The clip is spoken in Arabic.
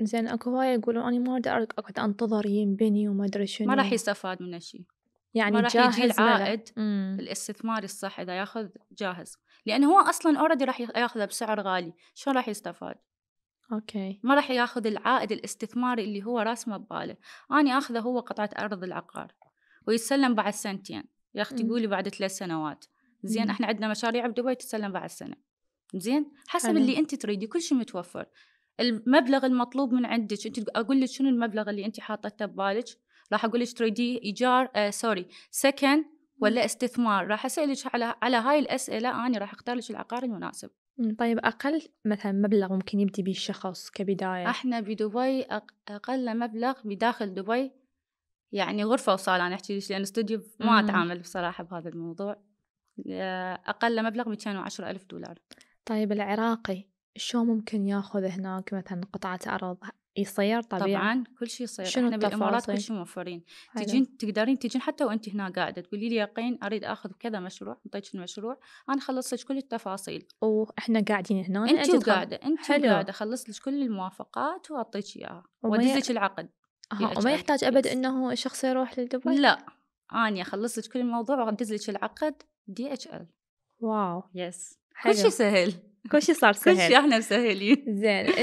زين اكو هواي يقولوا اني ما اقدر اقعد انتظر ينبني وما ادري شنو ما راح يستفاد من شيء يعني ما راح يجي العائد الاستثماري الصح اذا ياخذ جاهز لانه هو اصلا اوريدي راح ياخذه بسعر غالي شو راح يستفاد اوكي ما راح ياخذ العائد الاستثماري اللي هو راسمه بباله انا اخذه هو قطعه ارض العقار ويتسلم بعد سنتين يا اختي قولي بعد ثلاث سنوات زين احنا عندنا مشاريع بدبي تتسلم بعد سنه زين حسب اللي انت تريدي كل شيء متوفر المبلغ المطلوب من عندك انت اقول لك شنو المبلغ اللي انت حاطته ببالك راح اقول لك تريدي ايجار آه سوري سكن ولا استثمار راح اسالك على على هاي الاسئله انا راح اختار لك العقار المناسب طيب أقل مثلا مبلغ ممكن يبدي به الشخص كبداية احنا بدبي أقل مبلغ بداخل دبي يعني غرفة وصالة أنا أحكي لك لأن استوديو ما أتعامل بصراحة بهذا الموضوع آه، أقل مبلغ 210 ألف دولار طيب العراقي شو ممكن ياخذ هناك مثلا قطعة أرض يصير طبيعي طبعا كل شيء يصير شنو احنا بالامارات كل شيء موفرين تجين تقدرين تجين حتى وانت هنا قاعده تقولي لي يقين اريد اخذ كذا مشروع اعطيك المشروع انا لك كل التفاصيل واحنا قاعدين هنا انت وقاعده انت قاعده اخلص لك كل الموافقات واعطيك اياها وادزك العقد أه. وما يحتاج ابد انه الشخص يروح لدبي لا اني اخلص لك كل الموضوع وادز لك العقد دي اتش ال واو يس كل شيء سهل كل شيء صار سهل كل شيء احنا مسهلين زين